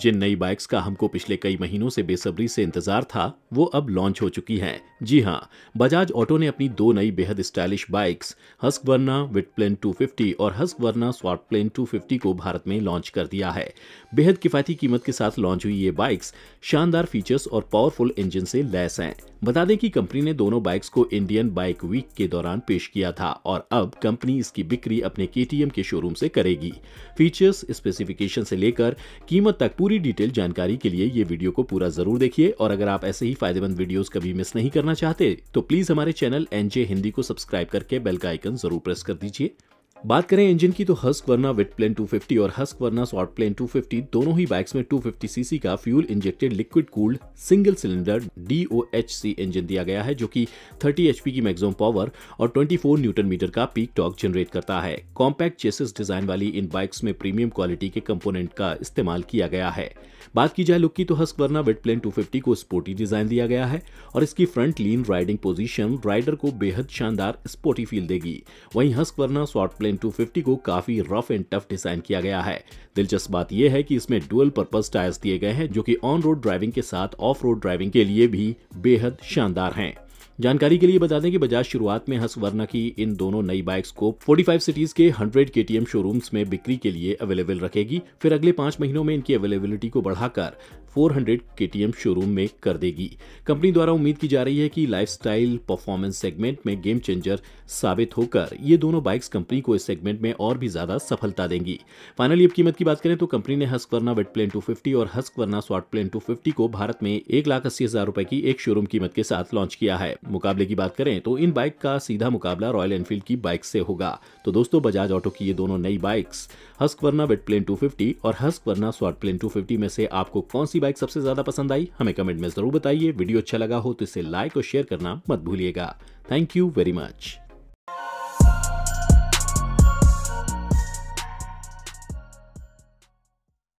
जिन नई बाइक्स का हमको पिछले कई महीनों से बेसब्री से इंतजार था वो अब लॉन्च हो चुकी हैं जी हाँ बजाज ऑटो ने अपनी दो नई बेहद stylish bikes Husqvarna Vitpilen 250 और हस्क वर्ना स्वाट प्लेन 250 को भारत में लॉन्च कर दिया है बेहद किफायती कीमत के साथ लॉन्च हुई ये बाइक्स शानदार फीचर्स और पावरफुल इंजन से लैस हैं बता दें कि कंपनी ने दोनों बाइक्स को इंडियन बाइक वीक के दौरान पेश किया था और अब कंपनी इसकी बिक्री अपने के के शोरूम से करेगी फीचर्स स्पेसिफिकेशन से लेकर कीमत तक पूरी डिटेल जानकारी के लिए ये वीडियो को पूरा जरूर देखिए और अगर आप ऐसे ही फायदेमंद वीडियो कभी मिस नहीं करना चाहते तो प्लीज हमारे चैनल एनजे हिंदी को सब्सक्राइब करके बेल का आइकन जरूर प्रेस कर दीजिए बात करें इंजन की तो Husqvarna Vitpilen two और Husqvarna Svartpilen two दोनों ही बाइक्स में 250 सीसी का fuel injected liquid cooled single cylinder डी इंजन दिया गया है जो कि 30 एचपी की मैक्सिमम पावर और 24 न्यूटन मीटर का पीक टॉक जनरेट करता है कॉम्पैक्ट चेसिस डिजाइन वाली इन बाइक्स में प्रीमियम क्वालिटी के कम्पोनेंट का इस्तेमाल किया गया है बात की जाए लुक की तो Husqvarna Vitpilen two को स्पोर्टी डिजाइन दिया गया है और इसकी front lean riding position rider को बेहद शानदार स्पोर्टी फील देगी वहीं हस्क वर्ना सॉट प्लेन एन 250 को काफी रफ एंड टफ डिजाइन किया गया है दिलचस्प बात यह है कि इसमें डुअल पर्पज टायर्स दिए गए हैं जो कि ऑन रोड ड्राइविंग के साथ ऑफ रोड ड्राइविंग के लिए भी बेहद शानदार हैं जानकारी के लिए बता दें कि बजाज शुरुआत में वर्ना की इन दोनों नई बाइक्स को 45 सिटीज के 100 KTM शोरूम्स में बिक्री के लिए अवेलेबल रखेगी फिर अगले पांच महीनों में इनकी अवेलेबिलिटी को बढ़ाकर 400 KTM शोरूम में कर देगी कंपनी द्वारा उम्मीद की जा रही है कि लाइफस्टाइल परफॉर्मेंस सेगमेंट में गेम चेंजर साबित होकर ये दोनों बाइक्स कंपनी को इस सेगमेंट में और भी ज्यादा सफलता देंगी फाइनली अब कीमत की बात करें तो कंपनी ने Husqvarna Vitpilen two और Husqvarna Svartpilen two को भारत में एक लाख अस्सी हजार रूपए की एक शोरूम कीमत के साथ लॉन्च किया है मुकाबले की बात करें तो इन बाइक का सीधा मुकाबला रॉयल एनफील्ड की बाइक से होगा तो दोस्तों बजाज ऑटो की ये दोनों नई bikes Husqvarna Vitpilen two और Husqvarna Svartpilen two में से आपको कौन सी सी बाइक सबसे ज्यादा पसंद आई हमें कमेंट में जरूर बताइए वीडियो अच्छा लगा हो तो इसे लाइक और शेयर करना मत भूलिएगा थैंक यू वेरी मच